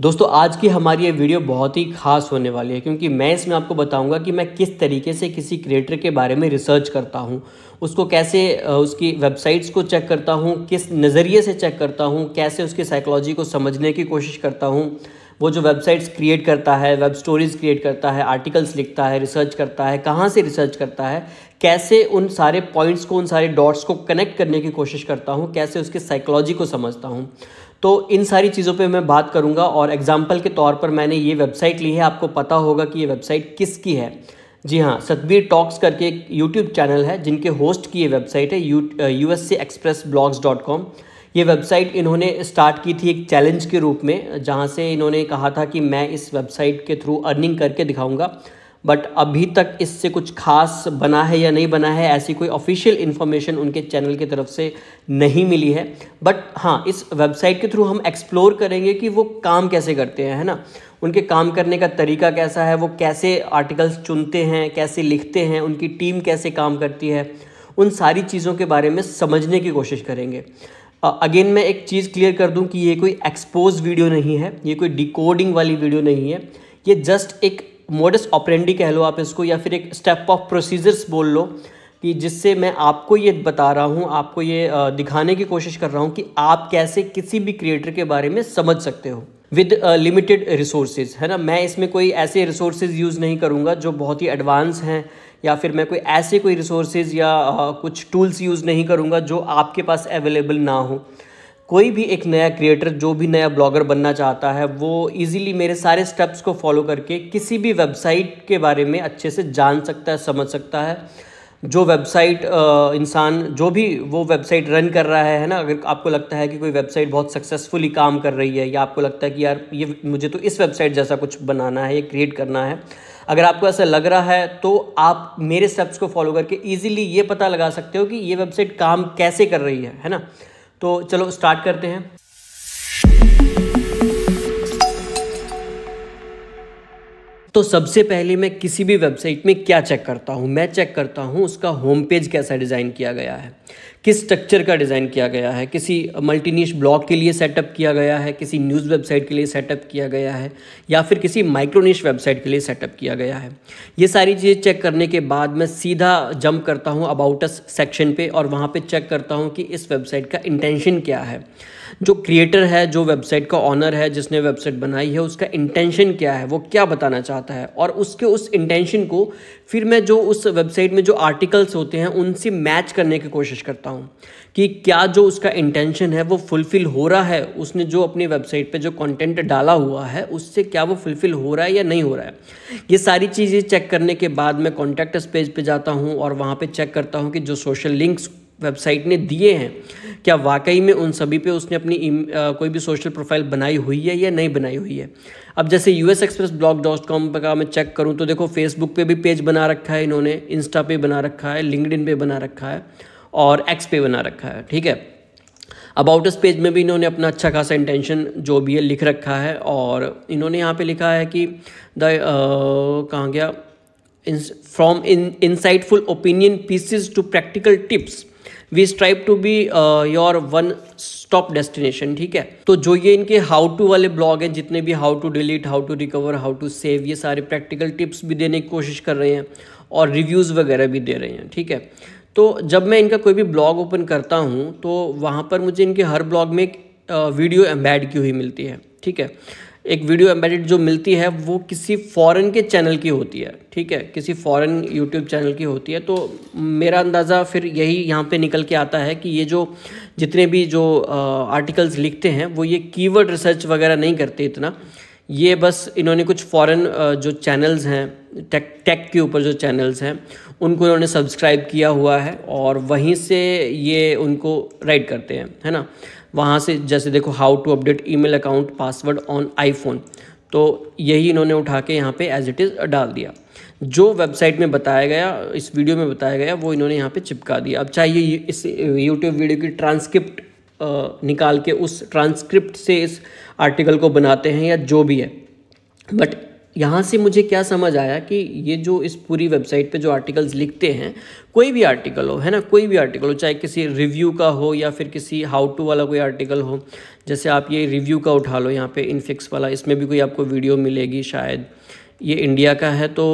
दोस्तों आज की हमारी ये वीडियो बहुत ही खास होने वाली है क्योंकि मैं इसमें आपको बताऊंगा कि मैं किस तरीके से किसी क्रिएटर के बारे में रिसर्च करता हूं उसको कैसे उसकी वेबसाइट्स को चेक करता हूं किस नज़रिए से चेक करता हूं कैसे उसकी साइकोलॉजी को समझने की कोशिश करता हूं वो जो वेबसाइट्स क्रिएट करता है वेब स्टोरीज़ क्रिएट करता है आर्टिकल्स लिखता है रिसर्च करता है कहाँ से रिसर्च करता है कैसे उन सारे पॉइंट्स को उन सारे डॉट्स को कनेक्ट करने की कोशिश करता हूँ कैसे उसके साइकोलॉजी को समझता हूँ तो इन सारी चीज़ों पे मैं बात करूँगा और एग्जाम्पल के तौर पर मैंने ये वेबसाइट ली है आपको पता होगा कि ये वेबसाइट किसकी है जी हाँ सतबीर टॉक्स करके एक यूट्यूब चैनल है जिनके होस्ट की ये वेबसाइट है U S C express blogs dot com ये वेबसाइट इन्होंने स्टार्ट की थी एक चैलेंज के रूप में जहाँ से इन्होंने कहा था कि मैं इस वेबसाइट के थ्रू अर्निंग करके दिखाऊंगा बट अभी तक इससे कुछ खास बना है या नहीं बना है ऐसी कोई ऑफिशियल इन्फॉर्मेशन उनके चैनल की तरफ से नहीं मिली है बट हाँ इस वेबसाइट के थ्रू हम एक्सप्लोर करेंगे कि वो काम कैसे करते हैं है ना उनके काम करने का तरीका कैसा है वो कैसे आर्टिकल्स चुनते हैं कैसे लिखते हैं उनकी टीम कैसे काम करती है उन सारी चीज़ों के बारे में समझने की कोशिश करेंगे अगेन मैं एक चीज़ क्लियर कर दूं कि ये कोई एक्सपोज वीडियो नहीं है ये कोई डिकोडिंग वाली वीडियो नहीं है ये जस्ट एक मोडस ऑपरेंडी कह लो आप इसको या फिर एक स्टेप ऑफ प्रोसीजर्स बोल लो कि जिससे मैं आपको ये बता रहा हूँ आपको ये दिखाने की कोशिश कर रहा हूँ कि आप कैसे किसी भी क्रिएटर के बारे में समझ सकते हो विद लिमिटेड रिसोर्सेज है ना मैं इसमें कोई ऐसे रिसोर्सेज यूज़ नहीं करूँगा जो बहुत ही एडवांस हैं या फिर मैं कोई ऐसे कोई रिसोर्सेज या uh, कुछ टूल्स यूज़ नहीं करूँगा जो आपके पास अवेलेबल ना हो कोई भी एक नया क्रिएटर जो भी नया ब्लॉगर बनना चाहता है वो इजीली मेरे सारे स्टेप्स को फॉलो करके किसी भी वेबसाइट के बारे में अच्छे से जान सकता है समझ सकता है जो वेबसाइट इंसान जो भी वो वेबसाइट रन कर रहा है है ना अगर आपको लगता है कि कोई वेबसाइट बहुत सक्सेसफुली काम कर रही है या आपको लगता है कि यार ये मुझे तो इस वेबसाइट जैसा कुछ बनाना है या क्रिएट करना है अगर आपको ऐसा लग रहा है तो आप मेरे स्टेप्स को फॉलो करके ईजिली ये पता लगा सकते हो कि ये वेबसाइट काम कैसे कर रही है है ना तो चलो स्टार्ट करते हैं तो सबसे पहले मैं किसी भी वेबसाइट में क्या चेक करता हूँ मैं चेक करता हूँ उसका होम पेज कैसा डिज़ाइन किया गया है किस स्ट्रक्चर का डिज़ाइन किया गया है किसी मल्टीनिश ब्लॉग के लिए सेटअप किया गया है किसी न्यूज़ वेबसाइट के लिए सेटअप किया गया है या फिर किसी माइक्रोनिश वेबसाइट के लिए सेटअप किया गया है ये सारी चीज़ें चेक करने के बाद मैं सीधा जंप करता हूँ अबाउटस सेक्शन पे और वहाँ पे चेक करता हूँ कि इस वेबसाइट का इंटेंशन क्या है जो क्रिएटर है जो वेबसाइट का ऑनर है जिसने वेबसाइट बनाई है उसका इंटेंशन क्या है वो क्या बताना चाहता है और उसके उस इंटेंशन को फिर मैं जो उस वेबसाइट में जो आर्टिकल्स होते हैं उनसे मैच करने की कोशिश करता हूँ कि क्या जो उसका इंटेंशन है वो फुलफ़िल हो रहा है उसने जो अपनी वेबसाइट पे जो कंटेंट डाला हुआ है उससे क्या वो फुलफ़िल हो रहा है या नहीं हो रहा है ये सारी चीज़ें चेक करने के बाद मैं कॉन्टैक्ट पेज पे जाता हूँ और वहाँ पे चेक करता हूँ कि जो सोशल लिंक्स वेबसाइट ने दिए हैं क्या वाकई में उन सभी पे उसने अपनी आ, कोई भी सोशल प्रोफाइल बनाई हुई है या नहीं बनाई हुई है अब जैसे U S express blog dot com का मैं चेक करूँ तो देखो फेसबुक पे भी पेज बना रखा है इन्होंने इंस्टा पे बना रखा है लिंकड पे बना रखा है और एक्स पे बना रखा है ठीक है अबाउट इस पेज में भी इन्होंने अपना अच्छा खासा इंटेंशन जो भी है लिख रखा है और इन्होंने यहाँ पे लिखा है कि द कहाँ गया from in insightful opinion pieces to practical tips we strive to be your one stop destination ठीक है तो जो ये इनके हाउ टू वाले ब्लॉग हैं जितने भी how to delete how to recover how to save ये सारे प्रैक्टिकल टिप्स भी देने की कोशिश कर रहे हैं और रिव्यूज़ वगैरह भी दे रहे हैं ठीक है तो जब मैं इनका कोई भी ब्लॉग ओपन करता हूँ तो वहाँ पर मुझे इनके हर ब्लॉग में एक वीडियो uh, एम्बैड की हुई मिलती है ठीक है एक वीडियो एम्बेडेड जो मिलती है वो किसी फॉरेन के चैनल की होती है ठीक है किसी फॉरेन यूट्यूब चैनल की होती है तो मेरा अंदाज़ा फिर यही यहाँ पे निकल के आता है कि ये जो जितने भी जो आर्टिकल्स लिखते हैं वो ये कीवर्ड रिसर्च वगैरह नहीं करते इतना ये बस इन्होंने कुछ फॉरेन जो चैनल्स हैं टेक टेक के ऊपर जो चैनल्स हैं उनको इन्होंने सब्सक्राइब किया हुआ है और वहीं से ये उनको राइड करते हैं है ना वहाँ से जैसे देखो how to update email account password on iPhone तो यही इन्होंने उठा के यहाँ पे एज इट इज़ डाल दिया जो वेबसाइट में बताया गया इस वीडियो में बताया गया वो इन्होंने यहाँ पे चिपका दिया अब चाहिए इस यूट्यूब वीडियो की ट्रांसक्रिप्ट निकाल के उस ट्रांसक्रिप्ट से इस आर्टिकल को बनाते हैं या जो भी है बट यहाँ से मुझे क्या समझ आया कि ये जो इस पूरी वेबसाइट पे जो आर्टिकल्स लिखते हैं कोई भी आर्टिकल हो है ना कोई भी आर्टिकल हो चाहे किसी रिव्यू का हो या फिर किसी हाउ टू वाला कोई आर्टिकल हो जैसे आप ये रिव्यू का उठा लो यहाँ पे इनफिक्स वाला इसमें भी कोई आपको वीडियो मिलेगी शायद ये इंडिया का है तो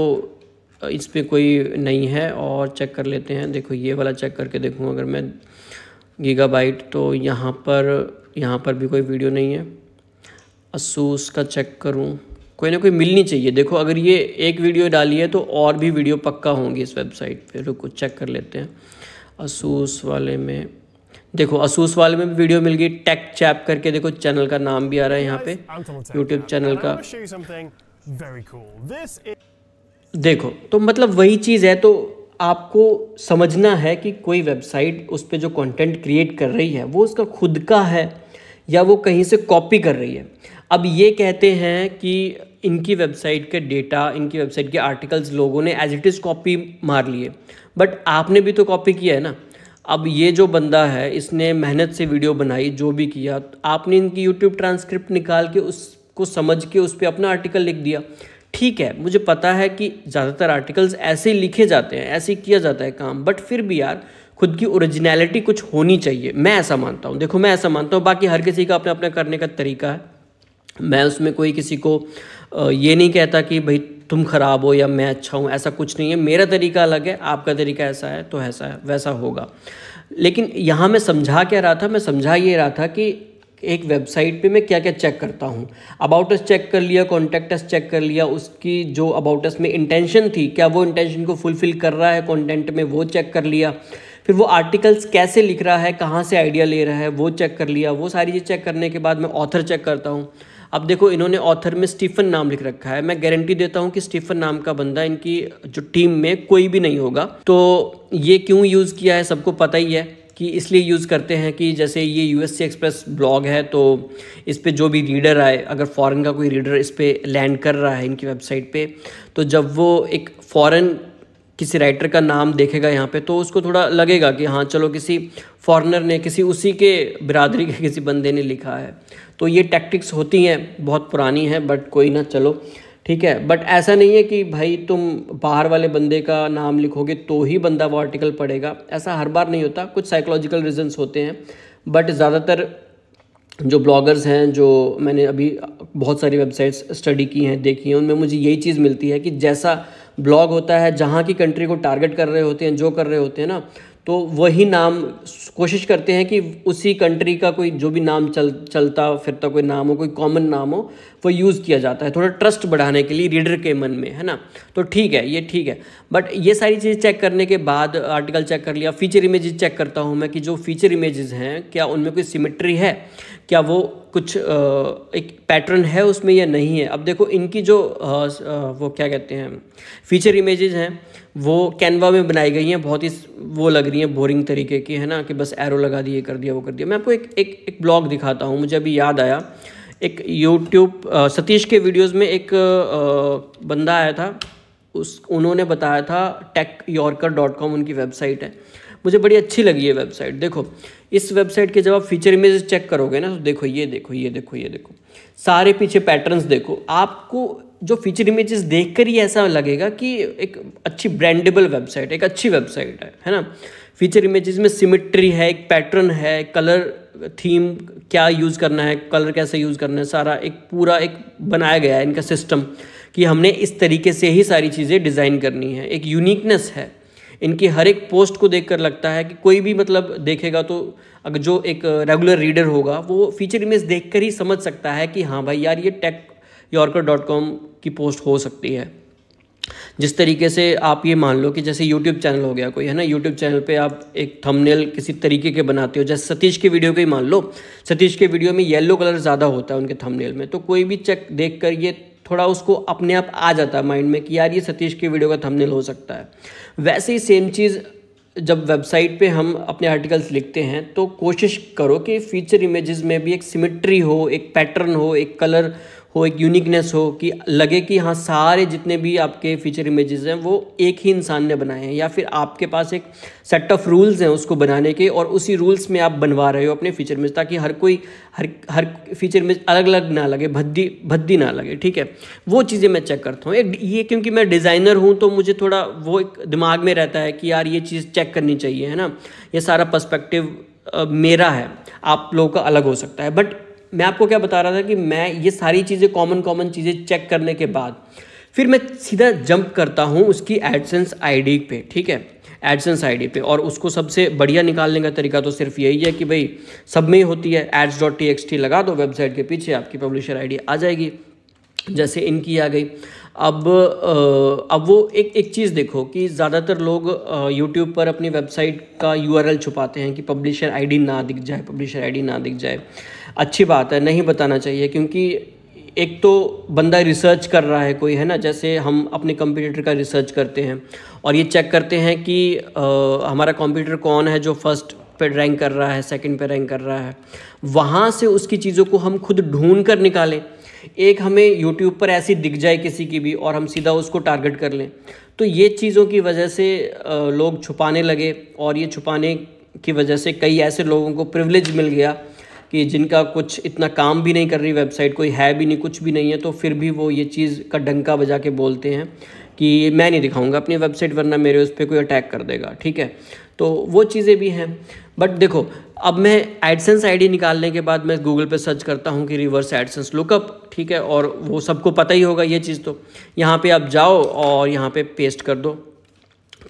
इस पर कोई नहीं है और चेक कर लेते हैं देखो ये वाला चेक करके देखूँ अगर मैं गीगा तो यहाँ पर यहाँ पर भी कोई वीडियो नहीं है असूस का चेक करूँ कोई ना कोई मिलनी चाहिए देखो अगर ये एक वीडियो डाली है तो और भी वीडियो पक्का होंगी इस वेबसाइट पे रुको चेक कर लेते हैं असूस वाले में देखो असूस वाले में भी वीडियो मिल गई टेक चैप करके देखो चैनल का नाम भी आ रहा है यहाँ पे यूट्यूब चैनल का देखो तो मतलब वही चीज़ है तो आपको समझना है कि कोई वेबसाइट उस पर जो कंटेंट क्रिएट कर रही है वो उसका खुद का है या वो कहीं से कॉपी कर रही है अब ये कहते हैं कि इनकी वेबसाइट के डेटा इनकी वेबसाइट के आर्टिकल्स लोगों ने एज इट इज़ कॉपी मार लिए बट आपने भी तो कॉपी किया है ना अब ये जो बंदा है इसने मेहनत से वीडियो बनाई जो भी किया आपने इनकी यूट्यूब ट्रांसक्रिप्ट निकाल के उसको समझ के उस पर अपना आर्टिकल लिख दिया ठीक है मुझे पता है कि ज़्यादातर आर्टिकल्स ऐसे ही लिखे जाते हैं ऐसे ही किया जाता है काम बट फिर भी यार खुद की ओरिजिनलिटी कुछ होनी चाहिए मैं ऐसा मानता हूँ देखो मैं ऐसा मानता हूँ बाकी हर किसी का अपना अपना करने का तरीका है मैं उसमें कोई किसी को ये नहीं कहता कि भाई तुम खराब हो या मैं अच्छा हूँ ऐसा कुछ नहीं है मेरा तरीका अलग है आपका तरीका ऐसा है तो ऐसा है वैसा होगा लेकिन यहाँ मैं समझा क्या रहा था मैं समझा ये रहा था कि एक वेबसाइट पे मैं क्या क्या चेक करता हूँ अबाउटस चेक कर लिया अस चेक कर लिया उसकी जो अबाउटस में इंटेंशन थी क्या वो इंटेंशन को फुलफिल कर रहा है कॉन्टेंट में वो चेक कर लिया फिर वो आर्टिकल्स कैसे लिख रहा है कहाँ से आइडिया ले रहा है वो चेक कर लिया वो सारी चीज़ चेक करने के बाद मैं ऑथर चेक करता हूँ अब देखो इन्होंने ऑथर में स्टीफन नाम लिख रखा है मैं गारंटी देता हूँ कि स्टीफन नाम का बंदा इनकी जो टीम में कोई भी नहीं होगा तो ये क्यों यूज़ किया है सबको पता ही है कि इसलिए यूज़ करते हैं कि जैसे ये यू एस एक्सप्रेस ब्लॉग है तो इस पर जो भी रीडर आए अगर फ़ॉरन का कोई रीडर इस पर लैंड कर रहा है इनकी वेबसाइट पे तो जब वो एक फ़ॉरन किसी राइटर का नाम देखेगा यहाँ पे तो उसको थोड़ा लगेगा कि हाँ चलो किसी फॉरेनर ने किसी उसी के बिरादरी के किसी बंदे ने लिखा है तो ये टैक्टिक्स होती हैं बहुत पुरानी हैं बट कोई ना चलो ठीक है बट ऐसा नहीं है कि भाई तुम बाहर वाले बंदे का नाम लिखोगे तो ही बंदा वो आर्टिकल पढ़ेगा ऐसा हर बार नहीं होता कुछ साइकोलॉजिकल रीजंस होते हैं बट ज़्यादातर जो ब्लॉगर्स हैं जो मैंने अभी बहुत सारी वेबसाइट्स स्टडी की हैं देखी हैं उनमें मुझे यही चीज़ मिलती है कि जैसा ब्लॉग होता है जहाँ की कंट्री को टारगेट कर रहे होते हैं जो कर रहे होते हैं ना तो वही नाम कोशिश करते हैं कि उसी कंट्री का कोई जो भी नाम चल चलता फिरता कोई नाम हो कोई कॉमन नाम हो वो यूज़ किया जाता है थोड़ा ट्रस्ट बढ़ाने के लिए रीडर के मन में है ना तो ठीक है ये ठीक है बट ये सारी चीज़ चेक करने के बाद आर्टिकल चेक कर लिया फीचर इमेजेस चेक करता हूँ मैं कि जो फीचर इमेजेस हैं क्या उनमें कोई सिमिट्री है क्या वो कुछ एक पैटर्न है उसमें या नहीं है अब देखो इनकी जो वो क्या कहते हैं फीचर इमेजेस हैं वो कैनवा में बनाई गई हैं बहुत ही वो लग रही हैं बोरिंग तरीके की है ना कि बस एरो लगा दिए कर दिया वो कर दिया मैं आपको एक एक एक ब्लॉग दिखाता हूँ मुझे अभी याद आया एक यूट्यूब सतीश के वीडियोस में एक आ, बंदा आया था उस उन्होंने बताया था टेक यॉर्कर डॉट कॉम उनकी वेबसाइट है मुझे बड़ी अच्छी लगी है वेबसाइट देखो इस वेबसाइट के जब आप फीचर इमेज चेक करोगे ना तो देखो ये देखो ये देखो ये देखो सारे पीछे पैटर्न्स देखो आपको जो फीचर इमेजेस देखकर ही ऐसा लगेगा कि एक अच्छी ब्रांडेबल वेबसाइट एक अच्छी वेबसाइट है है ना फीचर इमेजेस में सिमिट्री है एक पैटर्न है कलर थीम क्या यूज़ करना है कलर कैसे यूज़ करना है सारा एक पूरा एक बनाया गया है इनका सिस्टम कि हमने इस तरीके से ही सारी चीज़ें डिज़ाइन करनी है एक यूनिकनेस है इनकी हर एक पोस्ट को देखकर लगता है कि कोई भी मतलब देखेगा तो अगर जो एक रेगुलर रीडर होगा वो फीचर इमेज देखकर ही समझ सकता है कि हाँ भाई यार ये टेक यॉर्कर डॉट कॉम की पोस्ट हो सकती है जिस तरीके से आप ये मान लो कि जैसे YouTube चैनल हो गया कोई है ना YouTube चैनल पे आप एक थंबनेल किसी तरीके के बनाते हो जैसे सतीश के वीडियो को ही मान लो सतीश के वीडियो में येलो कलर ज़्यादा होता है उनके थंबनेल में तो कोई भी चेक देख कर ये थोड़ा उसको अपने आप आ जाता है माइंड में कि यार ये सतीश के वीडियो का थंबनेल हो सकता है वैसे ही सेम चीज़ जब वेबसाइट पे हम अपने आर्टिकल्स लिखते हैं तो कोशिश करो कि फीचर इमेजेस में भी एक सिमेट्री हो एक पैटर्न हो एक कलर हो एक यूनिकनेस हो कि लगे कि हाँ सारे जितने भी आपके फीचर इमेजेस हैं वो एक ही इंसान ने बनाए हैं या फिर आपके पास एक सेट ऑफ रूल्स हैं उसको बनाने के और उसी रूल्स में आप बनवा रहे हो अपने फीचर इमेज ताकि हर कोई हर हर फीचर इमेज अलग अलग ना लगे भद्दी भद्दी ना लगे ठीक है वो चीज़ें मैं चेक करता हूँ एक ये क्योंकि मैं डिज़ाइनर हूँ तो मुझे थोड़ा वो एक दिमाग में रहता है कि यार ये चीज़ चेक करनी चाहिए है ना ये सारा पर्स्पेक्टिव मेरा है आप लोगों का अलग हो सकता है बट मैं आपको क्या बता रहा था कि मैं ये सारी चीज़ें कॉमन कॉमन चीज़ें चेक करने के बाद फिर मैं सीधा जंप करता हूँ उसकी एडसेंस आईडी पे ठीक है एडसेंस आईडी पे और उसको सबसे बढ़िया निकालने का तरीका तो सिर्फ यही है कि भाई सब में ही होती है ads dot T X T लगा दो वेबसाइट के पीछे आपकी पब्लिशर आईडी आ जाएगी जैसे इनकी आ गई अब अब वो एक एक चीज़ देखो कि ज़्यादातर लोग यूट्यूब पर अपनी वेबसाइट का यू छुपाते हैं कि पब्लिशर आईडी ना दिख जाए पब्लिशर आईडी ना दिख जाए अच्छी बात है नहीं बताना चाहिए क्योंकि एक तो बंदा रिसर्च कर रहा है कोई है ना जैसे हम अपने कंप्यूटर का रिसर्च करते हैं और ये चेक करते हैं कि आ, हमारा कंप्यूटर कौन है जो फर्स्ट पे रैंक कर रहा है सेकंड पे रैंक कर रहा है वहाँ से उसकी चीज़ों को हम खुद ढूंढ कर निकालें एक हमें यूट्यूब पर ऐसी दिख जाए किसी की भी और हम सीधा उसको टारगेट कर लें तो ये चीज़ों की वजह से लोग छुपाने लगे और ये छुपाने की वजह से कई ऐसे लोगों को प्रिवलेज मिल गया कि जिनका कुछ इतना काम भी नहीं कर रही वेबसाइट कोई है भी नहीं कुछ भी नहीं है तो फिर भी वो ये चीज़ का डंका बजा के बोलते हैं कि मैं नहीं दिखाऊंगा अपनी वेबसाइट वरना मेरे उस पर कोई अटैक कर देगा ठीक है तो वो चीज़ें भी हैं बट देखो अब मैं एडसेंस आईडी निकालने के बाद मैं गूगल पे सर्च करता हूँ कि रिवर्स एडसेंस लुकअप ठीक है और वो सबको पता ही होगा ये चीज़ तो यहाँ पे आप जाओ और यहाँ पे पेस्ट कर दो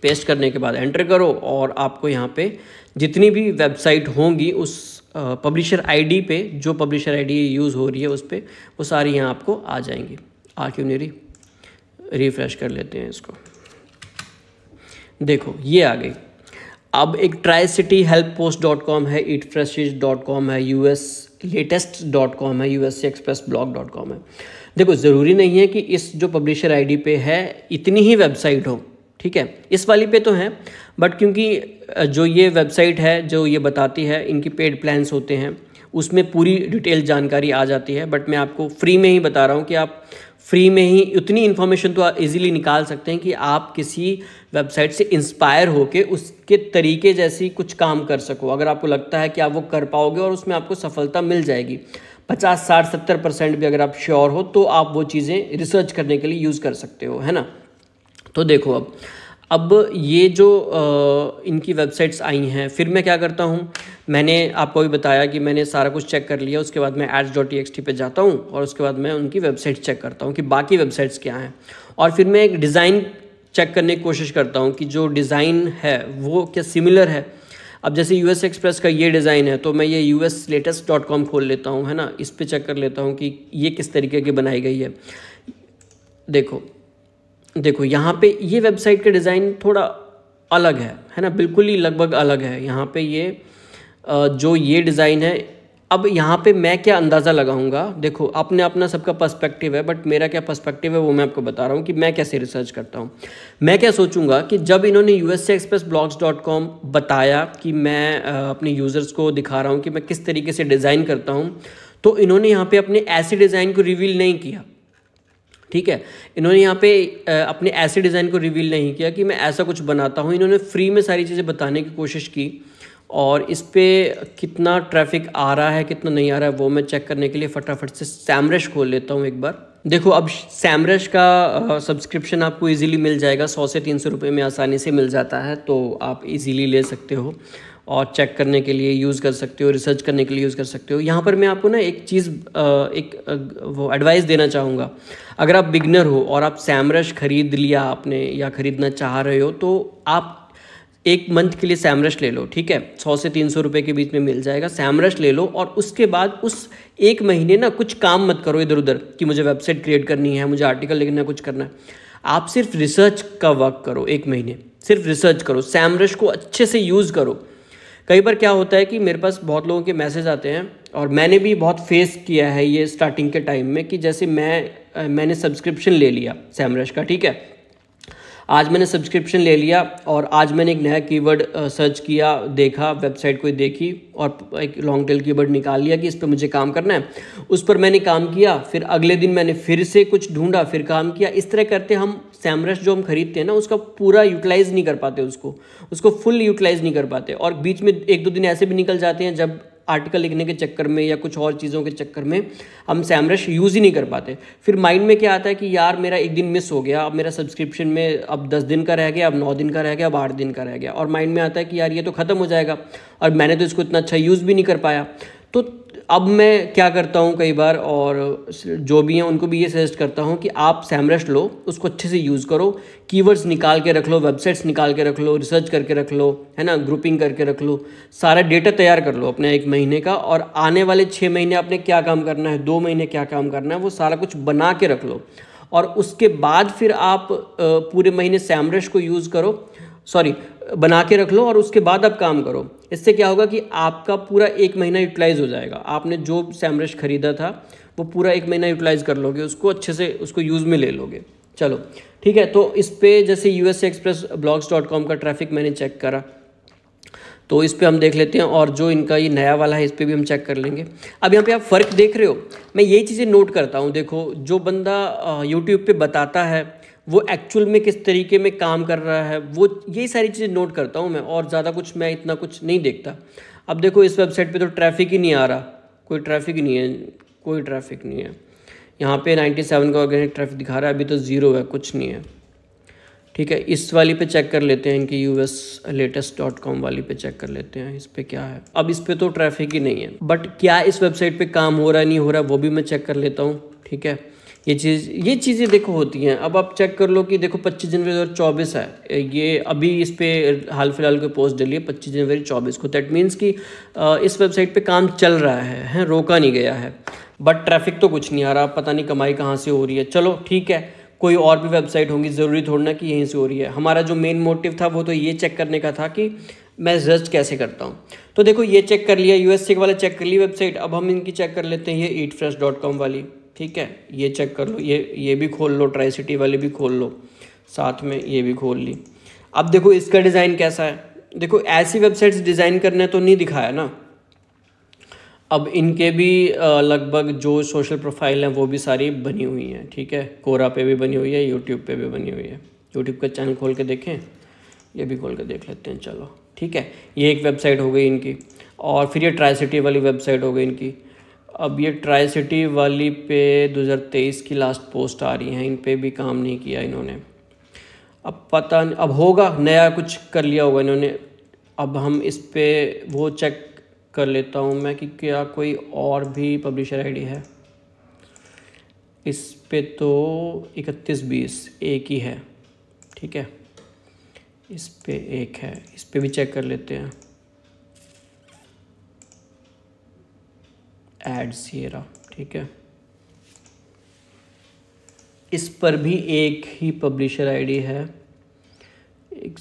पेस्ट करने के बाद एंटर करो और आपको यहाँ पे जितनी भी वेबसाइट होंगी उस पब्लिशर आईडी पे जो पब्लिशर आईडी यूज़ हो रही है उस पर वो सारी यहाँ आपको आ जाएंगी आ क्यों नहीं रही रिफ्रेश कर लेते हैं इसको देखो ये आ गई अब एक tri city help post dot com है ईट फ्रेश डॉट कॉम है U S latest dot com है U S C express blog dot com है देखो ज़रूरी नहीं है कि इस जो पब्लिशर आईडी पे है इतनी ही वेबसाइट हो ठीक है इस वाली पे तो हैं बट क्योंकि जो ये वेबसाइट है जो ये बताती है इनकी पेड प्लान्स होते हैं उसमें पूरी डिटेल जानकारी आ जाती है बट मैं आपको फ्री में ही बता रहा हूँ कि आप फ्री में ही उतनी इन्फॉर्मेशन तो आप इजीली निकाल सकते हैं कि आप किसी वेबसाइट से इंस्पायर होकर उसके तरीके जैसी कुछ काम कर सको अगर आपको लगता है कि आप वो कर पाओगे और उसमें आपको सफलता मिल जाएगी पचास साठ सत्तर परसेंट भी अगर आप श्योर हो तो आप वो चीज़ें रिसर्च करने के लिए यूज़ कर सकते हो है ना तो देखो अब अब ये जो आ, इनकी वेबसाइट्स आई हैं फिर मैं क्या करता हूँ मैंने आपको भी बताया कि मैंने सारा कुछ चेक कर लिया उसके बाद मैं एड्स डॉट टी पे जाता हूँ और उसके बाद मैं उनकी वेबसाइट चेक करता हूँ कि बाकी वेबसाइट्स क्या हैं और फिर मैं एक डिज़ाइन चेक करने की कोशिश करता हूँ कि जो डिज़ाइन है वो क्या सिमिलर है अब जैसे यू एस एक्सप्रेस का ये डिज़ाइन है तो मैं ये U S latest dot com खोल लेता हूँ है ना इस पर चेक कर लेता हूँ कि ये किस तरीके की बनाई गई है देखो देखो यहाँ पे ये वेबसाइट का डिज़ाइन थोड़ा अलग है है ना बिल्कुल ही लगभग अलग है यहाँ पे ये जो ये डिज़ाइन है अब यहाँ पे मैं क्या अंदाज़ा लगाऊंगा देखो अपने अपना सबका पर्सपेक्टिव है बट मेरा क्या पर्सपेक्टिव है वो मैं आपको बता रहा हूँ कि मैं कैसे रिसर्च करता हूँ मैं क्या सोचूंगा कि जब इन्होंने U S express blogs dot com बताया कि मैं अपने यूज़र्स को दिखा रहा हूँ कि मैं किस तरीके से डिज़ाइन करता हूँ तो इन्होंने यहाँ पर अपने ऐसे डिज़ाइन को रिवील नहीं किया ठीक है इन्होंने यहाँ पे अपने ऐसे डिज़ाइन को रिवील नहीं किया कि मैं ऐसा कुछ बनाता हूँ इन्होंने फ्री में सारी चीज़ें बताने की कोशिश की और इस पर कितना ट्रैफिक आ रहा है कितना नहीं आ रहा है वो मैं चेक करने के लिए फटाफट से सैमरश खोल लेता हूँ एक बार देखो अब सैमरश का सब्सक्रिप्शन आपको इजीली मिल जाएगा सौ से तीन सौ रुपये में आसानी से मिल जाता है तो आप इजीली ले सकते हो और चेक करने के लिए यूज़ कर सकते हो रिसर्च करने के लिए यूज़ कर सकते हो यहाँ पर मैं आपको ना एक चीज़ एक वो एडवाइस देना चाहूँगा अगर आप बिगनर हो और आप सैमरश ख़रीद लिया आपने या ख़रीदना चाह रहे हो तो आप एक मंथ के लिए सैमरश ले लो ठीक है सौ से तीन सौ रुपये के बीच में मिल जाएगा सैमरश ले लो और उसके बाद उस एक महीने ना कुछ काम मत करो इधर उधर कि मुझे वेबसाइट क्रिएट करनी है मुझे आर्टिकल लिखना है कुछ करना है आप सिर्फ रिसर्च का वर्क करो एक महीने सिर्फ रिसर्च करो सैमरश को अच्छे से यूज़ करो कई बार क्या होता है कि मेरे पास बहुत लोगों के मैसेज आते हैं और मैंने भी बहुत फेस किया है ये स्टार्टिंग के टाइम में कि जैसे मैं मैंने सब्सक्रिप्शन ले लिया सैमरश का ठीक है आज मैंने सब्सक्रिप्शन ले लिया और आज मैंने एक नया कीवर्ड सर्च किया देखा वेबसाइट कोई देखी और एक लॉन्ग टेल कीवर्ड निकाल लिया कि इस पर मुझे काम करना है उस पर मैंने काम किया फिर अगले दिन मैंने फिर से कुछ ढूंढा फिर काम किया इस तरह करते हम सैमरस जो हम खरीदते हैं ना उसका पूरा यूटिलाइज़ नहीं कर पाते उसको उसको फुल यूटिलाइज़ नहीं कर पाते और बीच में एक दो दिन ऐसे भी निकल जाते हैं जब आर्टिकल लिखने के चक्कर में या कुछ और चीज़ों के चक्कर में हम सैमरश यूज़ ही नहीं कर पाते फिर माइंड में क्या आता है कि यार मेरा एक दिन मिस हो गया अब मेरा सब्सक्रिप्शन में अब दस दिन का रह गया अब नौ दिन का रह गया अब आठ दिन का रह गया और माइंड में आता है कि यार ये तो ख़त्म हो जाएगा और मैंने तो इसको इतना अच्छा यूज़ भी नहीं कर पाया तो अब मैं क्या करता हूँ कई बार और जो भी हैं उनको भी ये सजेस्ट करता हूँ कि आप सैमरेस्ट लो उसको अच्छे से यूज़ करो कीवर्ड्स निकाल के रख लो वेबसाइट्स निकाल के रख लो रिसर्च करके रख लो है ना ग्रुपिंग करके रख लो सारा डेटा तैयार कर लो अपने एक महीने का और आने वाले छः महीने आपने क्या काम करना है दो महीने क्या काम करना है वो सारा कुछ बना के रख लो और उसके बाद फिर आप पूरे महीने सैमरेस्ट को यूज़ करो सॉरी बना के रख लो और उसके बाद आप काम करो इससे क्या होगा कि आपका पूरा एक महीना यूटिलाइज़ हो जाएगा आपने जो सैमरश ख़रीदा था वो पूरा एक महीना यूटिलाइज़ कर लोगे उसको अच्छे से उसको यूज़ में ले लोगे चलो ठीक है तो इस पर जैसे U S express blogs dot com का ट्रैफिक मैंने चेक करा तो इस पर हम देख लेते हैं और जो इनका ये नया वाला है इस पर भी हम चेक कर लेंगे अब यहाँ पे आप फ़र्क देख रहे हो मैं यही चीज़ें नोट करता हूँ देखो जो बंदा यूट्यूब पे बताता है वो एक्चुअल में किस तरीके में काम कर रहा है वो यही सारी चीज़ें नोट करता हूँ मैं और ज़्यादा कुछ मैं इतना कुछ नहीं देखता अब देखो इस वेबसाइट पे तो ट्रैफिक ही नहीं आ रहा कोई ट्रैफिक नहीं है कोई ट्रैफिक नहीं है यहाँ पे 97 का ऑर्गेनिक ट्रैफिक दिखा रहा है अभी तो ज़ीरो है कुछ नहीं है ठीक है इस वाली पे चेक कर लेते हैं इनकी U S latest dot com वाली पे चेक कर लेते हैं इस पर क्या है अब इस पर तो ट्रैफिक ही नहीं है बट क्या इस वेबसाइट पर काम हो रहा है नहीं हो रहा है वो भी मैं चेक कर लेता हूँ ठीक है ये चीज़ ये चीज़ें देखो होती हैं अब आप चेक कर लो कि देखो 25 जनवरी और चौबीस है ये अभी इस पर हाल फिलहाल कोई पोस्ट डली है 25 जनवरी चौबीस को दैट मीन्स कि इस वेबसाइट पे काम चल रहा है हैं रोका नहीं गया है बट ट्रैफिक तो कुछ नहीं आ रहा पता नहीं कमाई कहाँ से हो रही है चलो ठीक है कोई और भी वेबसाइट होंगी ज़रूरी थोड़ी ना कि यहीं से हो रही है हमारा जो मेन मोटिव था वो तो ये चेक करने का था कि मैं जज कैसे करता हूँ तो देखो ये चेक कर लिया यूएससी वाला चेक कर ली वेबसाइट अब हम इनकी चेक कर लेते हैं ये ईट वाली ठीक है ये चेक कर लो ये ये भी खोल लो ट्राई सिटी वाली भी खोल लो साथ में ये भी खोल ली अब देखो इसका डिज़ाइन कैसा है देखो ऐसी वेबसाइट्स डिज़ाइन करने तो नहीं दिखाया ना अब इनके भी लगभग जो सोशल प्रोफाइल हैं वो भी सारी बनी हुई हैं ठीक है कोरा पे भी बनी हुई है यूट्यूब पे भी बनी हुई है यूट्यूब का चैनल खोल के देखें ये भी खोल के देख लेते हैं चलो ठीक है ये एक वेबसाइट हो गई इनकी और फिर ये ट्राई सिटी वाली वेबसाइट हो गई इनकी अब ये ट्राई सिटी वाली पे 2023 की लास्ट पोस्ट आ रही है इन पे भी काम नहीं किया इन्होंने अब पता नहीं अब होगा नया कुछ कर लिया होगा इन्होंने अब हम इस पर वो चेक कर लेता हूँ मैं कि क्या कोई और भी पब्लिशर आईडी है इस पे तो इकतीस बीस एक ही है ठीक है इस पे एक है इस पे भी चेक कर लेते हैं एड ये हाँ, ठीक है इस पर भी एक ही पब्लिशर आईडी है एक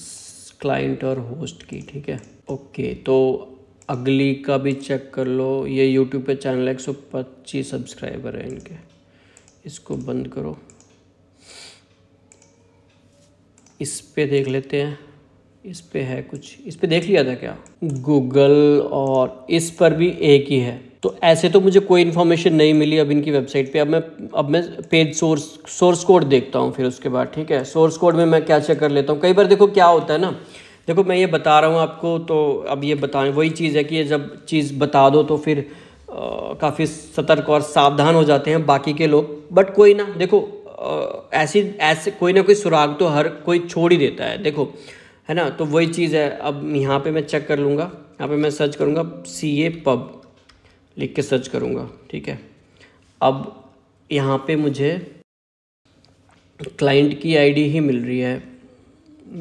क्लाइंट और होस्ट की ठीक है ओके तो अगली का भी चेक कर लो ये यूट्यूब पे चैनल एक सौ पच्चीस सब्सक्राइबर है इनके इसको बंद करो इस पे देख लेते हैं इस पे है कुछ इस पे देख लिया था क्या गूगल और इस पर भी एक ही है तो ऐसे तो मुझे कोई इन्फॉर्मेशन नहीं मिली अब इनकी वेबसाइट पे अब मैं अब मैं पेज सोर्स सोर्स कोड देखता हूँ फिर उसके बाद ठीक है सोर्स कोड में मैं क्या चेक कर लेता हूँ कई बार देखो क्या होता है ना देखो मैं ये बता रहा हूँ आपको तो अब ये बताएं वही चीज़ है कि ये जब चीज़ बता दो तो फिर काफ़ी सतर्क और सावधान हो जाते हैं बाकी के लोग बट कोई ना देखो आ, ऐसी ऐसे कोई ना कोई सुराग तो हर कोई छोड़ ही देता है देखो है ना तो वही चीज़ है अब यहाँ पे मैं चेक कर लूँगा यहाँ पे मैं सर्च करूँगा सी ए पब लिख के सर्च करूँगा ठीक है अब यहाँ पे मुझे क्लाइंट की आईडी ही मिल रही है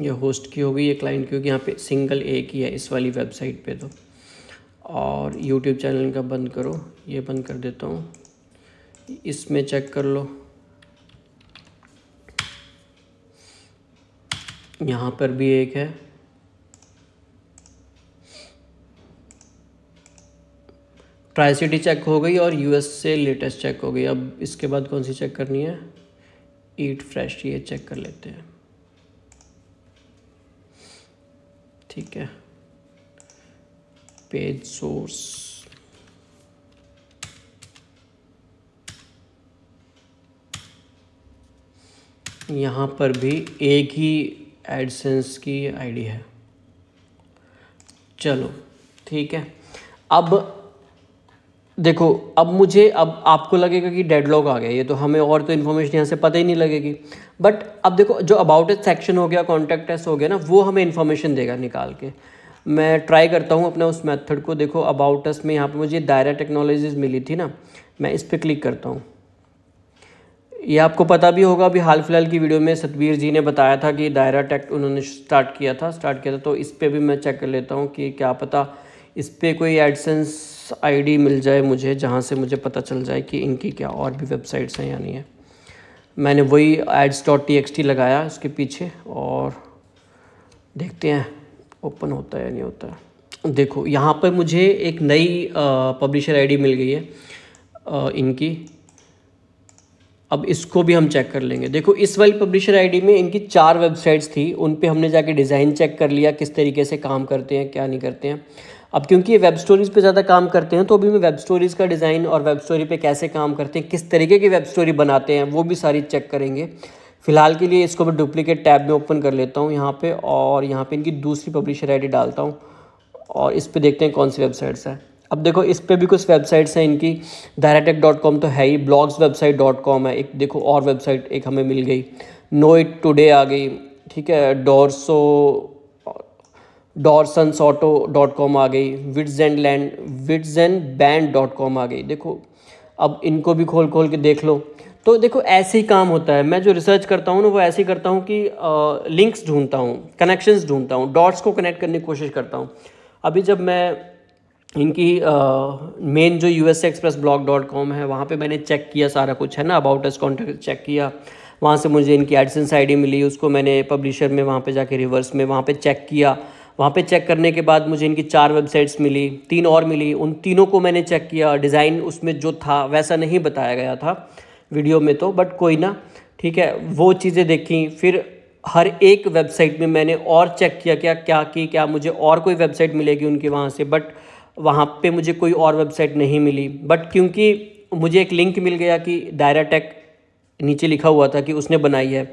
ये होस्ट की होगी ये क्लाइंट क्योंकि यहाँ पे सिंगल एक ही है इस वाली वेबसाइट पे तो और यूट्यूब चैनल का बंद करो ये बंद कर देता हूँ इसमें चेक कर लो यहाँ पर भी एक है ट्राई सिटी चेक हो गई और यूएस से लेटेस्ट चेक हो गई अब इसके बाद कौन सी चेक करनी है ईट फ्रेश ये चेक कर लेते हैं ठीक है पेज सोर्स यहाँ पर भी एक ही एडसेंस की आईडी है चलो ठीक है अब देखो अब मुझे अब आपको लगेगा कि डेडलॉग आ गया ये तो हमें और तो इन्फॉर्मेशन यहाँ से पता ही नहीं लगेगी बट अब देखो जो अबाउट इट सेक्शन हो गया कॉन्टैक्ट टेस्ट हो गया ना वो हमें इन्फॉर्मेशन देगा निकाल के मैं ट्राई करता हूँ अपना उस मेथड को देखो अबाउट अस में यहाँ पे मुझे दायरा टेक्नोलॉजीज़ मिली थी ना मैं इस पर क्लिक करता हूँ ये आपको पता भी होगा अभी हाल फिलहाल की वीडियो में सतबीर जी ने बताया था कि दायरा टेक्ट उन्होंने स्टार्ट किया था स्टार्ट किया था तो इस पर भी मैं चेक कर लेता हूँ कि क्या पता इस पर कोई एडसेंस आईडी मिल जाए मुझे जहाँ से मुझे पता चल जाए कि इनकी क्या और भी वेबसाइट्स हैं या नहीं है मैंने वही ads dot T X T लगाया उसके पीछे और देखते हैं ओपन होता है या नहीं होता है देखो यहाँ पर मुझे एक नई पब्लिशर आईडी मिल गई है आ, इनकी अब इसको भी हम चेक कर लेंगे देखो इस वाली पब्लिशर आईडी में इनकी चार वेबसाइट्स थी उन पे हमने जाके डिज़ाइन चेक कर लिया किस तरीके से काम करते हैं क्या नहीं करते हैं अब क्योंकि ये वेब स्टोरीज़ पे ज़्यादा काम करते हैं तो अभी मैं वेब स्टोरीज़ का डिज़ाइन और वेब स्टोरी पे कैसे काम करते हैं किस तरीके की वेब स्टोरी बनाते हैं वो भी सारी चेक करेंगे फ़िलहाल के लिए इसको मैं डुप्लीकेट टैब में ओपन कर लेता हूँ यहाँ पर और यहाँ पर इनकी दूसरी पब्लिशर आई डालता हूँ और इस पर देखते हैं कौन सी वेबसाइट्स हैं अब देखो इस पर भी कुछ वेबसाइट्स हैं इनकी डायराटेक डॉट कॉम तो है ही ब्लॉग्स वेबसाइट डॉट कॉम है एक देखो और वेबसाइट एक हमें मिल गई नो इट टुडे आ गई ठीक है डोरसो डॉरसन सोटो डॉट कॉम आ गई wits and land wits and band dot com आ गई देखो अब इनको भी खोल खोल के देख लो तो देखो ऐसे ही काम होता है मैं जो रिसर्च करता हूँ ना वो ऐसे ही करता हूँ कि लिंक्स ढूंढता हूँ कनेक्शंस ढूंढता हूँ डॉट्स को कनेक्ट करने की कोशिश करता हूँ अभी जब मैं इनकी मेन जो U S express blog dot com है वहाँ पर मैंने चेक किया सारा कुछ है ना अबाउट एस कॉन्टेक्ट चेक किया वहाँ से मुझे इनकी आई डी मिली उसको मैंने पब्लिशर में वहाँ पर जाके रिवर्स में वहाँ पर चेक किया वहाँ पे चेक करने के बाद मुझे इनकी चार वेबसाइट्स मिली तीन और मिली उन तीनों को मैंने चेक किया डिज़ाइन उसमें जो था वैसा नहीं बताया गया था वीडियो में तो बट कोई ना ठीक है वो चीज़ें देखी फिर हर एक वेबसाइट में मैंने और चेक किया क्या क्या कि क्या मुझे और कोई वेबसाइट मिलेगी उनकी वहाँ से बट वहाँ पे मुझे कोई और वेबसाइट नहीं मिली बट क्योंकि मुझे एक लिंक मिल गया कि डायराटेक नीचे लिखा हुआ था कि उसने बनाई है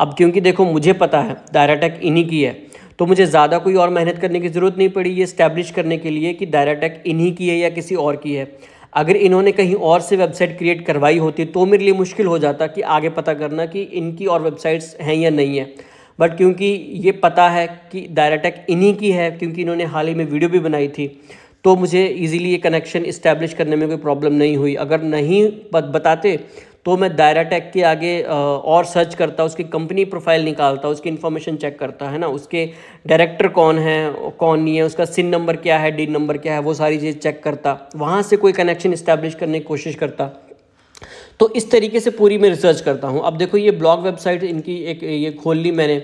अब क्योंकि देखो मुझे पता है डायराटेक इन्हीं की है तो मुझे ज़्यादा कोई और मेहनत करने की ज़रूरत नहीं पड़ी ये इस्टेब्लिश करने के लिए कि डायराटेक इन्हीं की है या किसी और की है अगर इन्होंने कहीं और से वेबसाइट क्रिएट करवाई होती तो मेरे लिए मुश्किल हो जाता कि आगे पता करना कि इनकी और वेबसाइट्स हैं या नहीं है बट क्योंकि ये पता है कि डायराटेक इन्हीं की है क्योंकि इन्होंने हाल ही में वीडियो भी बनाई थी तो मुझे इजीली ये कनेक्शन इस्टेब्लिश करने में कोई प्रॉब्लम नहीं हुई अगर नहीं बताते तो मैं दायरा टैक के आगे और सर्च करता उसकी कंपनी प्रोफाइल निकालता उसकी इन्फॉर्मेशन चेक करता है ना उसके डायरेक्टर कौन है कौन नहीं है उसका सिन नंबर क्या है डी नंबर क्या है वो सारी चीज़ चेक करता वहाँ से कोई कनेक्शन इस्टेब्लिश करने की कोशिश करता तो इस तरीके से पूरी मैं रिसर्च करता हूँ अब देखो ये ब्लॉग वेबसाइट इनकी एक ये खोल ली मैंने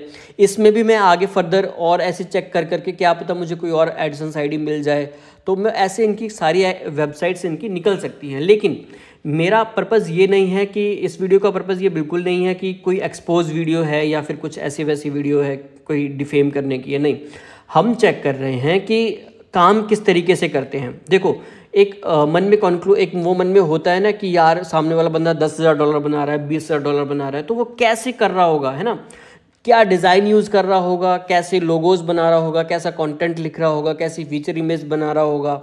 इसमें भी मैं आगे फर्दर और ऐसे चेक कर करके क्या पता मुझे कोई और एडसेंस आई मिल जाए तो मैं ऐसे इनकी सारी वेबसाइट्स इनकी निकल सकती हैं लेकिन मेरा पर्पज़ ये नहीं है कि इस वीडियो का पर्पज़ ये बिल्कुल नहीं है कि कोई एक्सपोज वीडियो है या फिर कुछ ऐसी वैसी वीडियो है कोई डिफेम करने की है नहीं हम चेक कर रहे हैं कि काम किस तरीके से करते हैं देखो एक आ, मन में कॉन्क्लू एक वो मन में होता है ना कि यार सामने वाला बंदा दस हज़ार डॉलर बना रहा है बीस हज़ार डॉलर बना रहा है तो वो कैसे कर रहा होगा है ना क्या डिज़ाइन यूज़ कर रहा होगा कैसे लोगोज बना रहा होगा कैसा कंटेंट लिख रहा होगा कैसी फीचर इमेज बना रहा होगा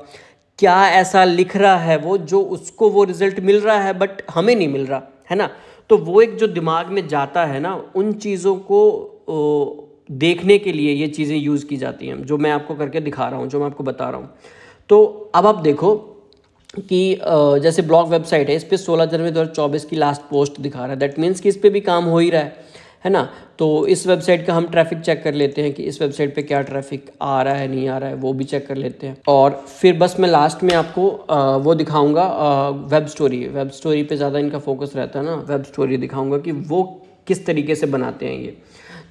क्या ऐसा लिख रहा है वो जो उसको वो रिज़ल्ट मिल रहा है बट हमें नहीं मिल रहा है ना तो वो एक जो दिमाग में जाता है ना उन चीज़ों को ओ, देखने के लिए ये चीज़ें यूज़ की जाती हैं जो मैं आपको करके दिखा रहा हूँ जो मैं आपको बता रहा हूँ तो अब आप देखो कि जैसे ब्लॉग वेबसाइट है इस पर सोलह जनवरी दो हज़ार चौबीस की लास्ट पोस्ट दिखा रहा है दैट मीन्स कि इस पर भी काम हो ही रहा है है ना तो इस वेबसाइट का हम ट्रैफिक चेक कर लेते हैं कि इस वेबसाइट पे क्या ट्रैफिक आ रहा है नहीं आ रहा है वो भी चेक कर लेते हैं और फिर बस मैं लास्ट में आपको वो दिखाऊंगा वेब स्टोरी वेब स्टोरी पे ज़्यादा इनका फोकस रहता है ना वेब स्टोरी दिखाऊंगा कि वो किस तरीके से बनाते हैं ये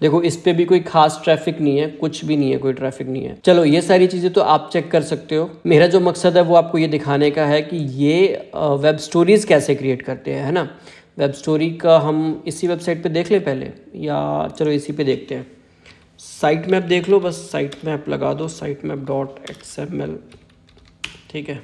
देखो इस पर भी कोई खास ट्रैफिक नहीं है कुछ भी नहीं है कोई ट्रैफिक नहीं है चलो ये सारी चीज़ें तो आप चेक कर सकते हो मेरा जो मकसद है वो आपको ये दिखाने का है कि ये वेब स्टोरीज़ कैसे क्रिएट करते हैं है ना वेब स्टोरी का हम इसी वेबसाइट पे देख लें पहले या चलो इसी पे देखते हैं साइट मैप देख लो बस साइट मैप लगा दो site map dot X M L ठीक है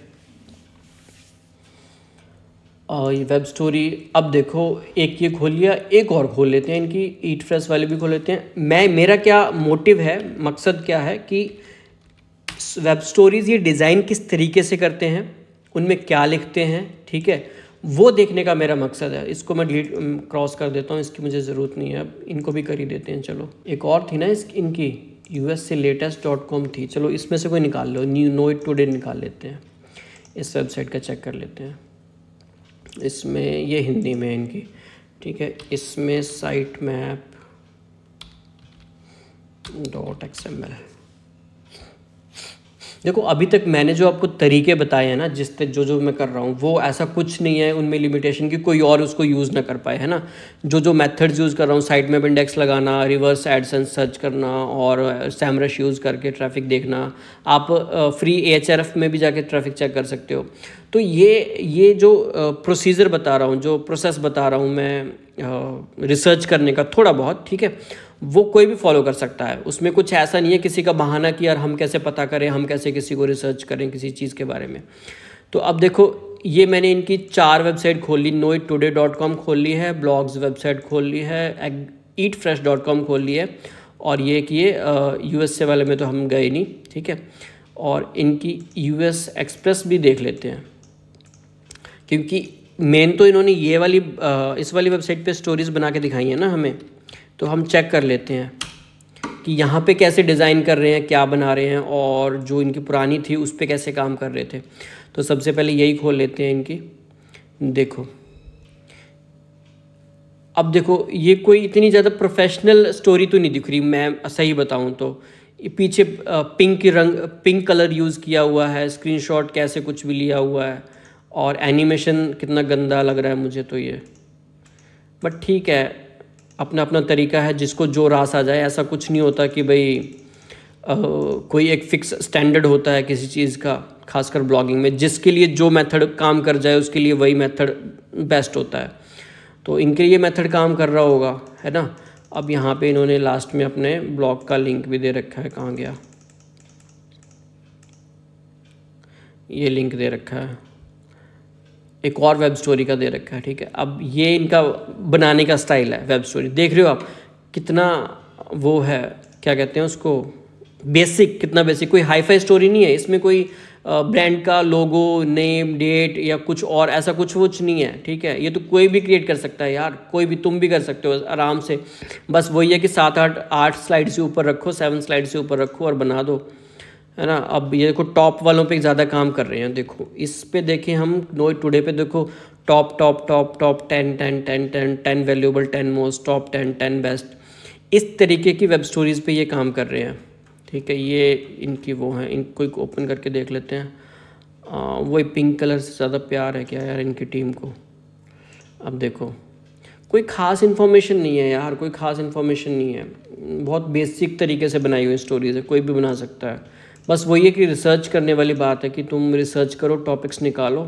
और ये वेब स्टोरी अब देखो एक ये खोल लिया एक और खोल लेते हैं इनकी ईट फ्रेश वाले भी खोल लेते हैं मैं मेरा क्या मोटिव है मकसद क्या है कि वेब स्टोरीज़ ये डिज़ाइन किस तरीके से करते हैं उनमें क्या लिखते हैं ठीक है वो देखने का मेरा मकसद है इसको मैं डिलीट क्रॉस कर देता हूँ इसकी मुझे ज़रूरत नहीं है अब इनको भी कर ही देते हैं चलो एक और थी ना इस इनकी यू से लेटेस्ट डॉट कॉम थी चलो इसमें से कोई निकाल लो न्यू नो इट टूडे निकाल लेते हैं इस वेबसाइट का चेक कर लेते हैं इसमें ये हिंदी में इनकी ठीक है इसमें site map dot X M L देखो अभी तक मैंने जो आपको तरीके बताए हैं ना जिस जो जो मैं कर रहा हूँ वो ऐसा कुछ नहीं है उनमें लिमिटेशन कि कोई और उसको यूज़ ना कर पाए है ना जो जो मेथड्स यूज़ कर रहा हूँ साइड में इंडेक्स लगाना रिवर्स एडसेंस सर्च करना और सैमरश यूज़ करके ट्रैफिक देखना आप फ्री ए में भी जाके ट्रैफिक चेक कर सकते हो तो ये ये जो प्रोसीजर बता रहा हूँ जो प्रोसेस बता रहा हूँ मैं रिसर्च करने का थोड़ा बहुत ठीक है वो कोई भी फॉलो कर सकता है उसमें कुछ ऐसा नहीं है किसी का बहाना कि यार हम कैसे पता करें हम कैसे किसी को रिसर्च करें किसी चीज़ के बारे में तो अब देखो ये मैंने इनकी चार वेबसाइट खोल ली know it today dot com खोल ली है ब्लॉग्स वेबसाइट खोल ली है ईट फ्रेश डॉट कॉम खोल ली है और ये कि ये यू एस ए वाले में तो हम गए नहीं ठीक है और इनकी यू एस एक्सप्रेस भी देख लेते हैं क्योंकि मेन तो इन्होंने ये वाली आ, इस वाली वेबसाइट पे स्टोरीज़ बना के दिखाई है ना हमें तो हम चेक कर लेते हैं कि यहाँ पे कैसे डिज़ाइन कर रहे हैं क्या बना रहे हैं और जो इनकी पुरानी थी उस पर कैसे काम कर रहे थे तो सबसे पहले यही खोल लेते हैं इनकी देखो अब देखो ये कोई इतनी ज़्यादा प्रोफेशनल स्टोरी तो नहीं दिख रही मैं सही बताऊँ तो पीछे पिंक रंग पिंक कलर यूज़ किया हुआ है स्क्रीनशॉट कैसे कुछ भी लिया हुआ है और एनिमेशन कितना गंदा लग रहा है मुझे तो ये बट ठीक है अपना अपना तरीका है जिसको जो रास आ जाए ऐसा कुछ नहीं होता कि भाई कोई एक फिक्स स्टैंडर्ड होता है किसी चीज़ का खासकर ब्लॉगिंग में जिसके लिए जो मेथड काम कर जाए उसके लिए वही मेथड बेस्ट होता है तो इनके लिए मेथड काम कर रहा होगा है ना अब यहाँ पे इन्होंने लास्ट में अपने ब्लॉग का लिंक भी दे रखा है कहाँ गया ये लिंक दे रखा है एक और वेब स्टोरी का दे रखा है ठीक है अब ये इनका बनाने का स्टाइल है वेब स्टोरी देख रहे हो आप कितना वो है क्या कहते हैं उसको बेसिक कितना बेसिक कोई हाई फाई स्टोरी नहीं है इसमें कोई ब्रांड का लोगो नेम डेट या कुछ और ऐसा कुछ कुछ नहीं है ठीक है ये तो कोई भी क्रिएट कर सकता है यार कोई भी तुम भी कर सकते हो आराम से बस वही है कि सात आठ आठ स्लाइड से ऊपर रखो सेवन स्लाइड से ऊपर रखो और बना दो है ना अब ये देखो टॉप वालों पे ज़्यादा काम कर रहे हैं देखो इस पे देखें हम नो टुडे पे देखो top top top top ten ten ten ten ten valuable ten most top ten ten best इस तरीके की वेब स्टोरीज़ पे ये काम कर रहे हैं ठीक है ये इनकी वो हैं इनको ओपन करके देख लेते हैं वही पिंक कलर से ज़्यादा प्यार है क्या यार इनकी टीम को अब देखो कोई ख़ास इन्फॉर्मेशन नहीं है यार कोई ख़ास इन्फॉर्मेशन नहीं है बहुत बेसिक तरीके से बनाई हुई स्टोरीज़ है कोई भी बना सकता है बस वही है कि रिसर्च करने वाली बात है कि तुम रिसर्च करो टॉपिक्स निकालो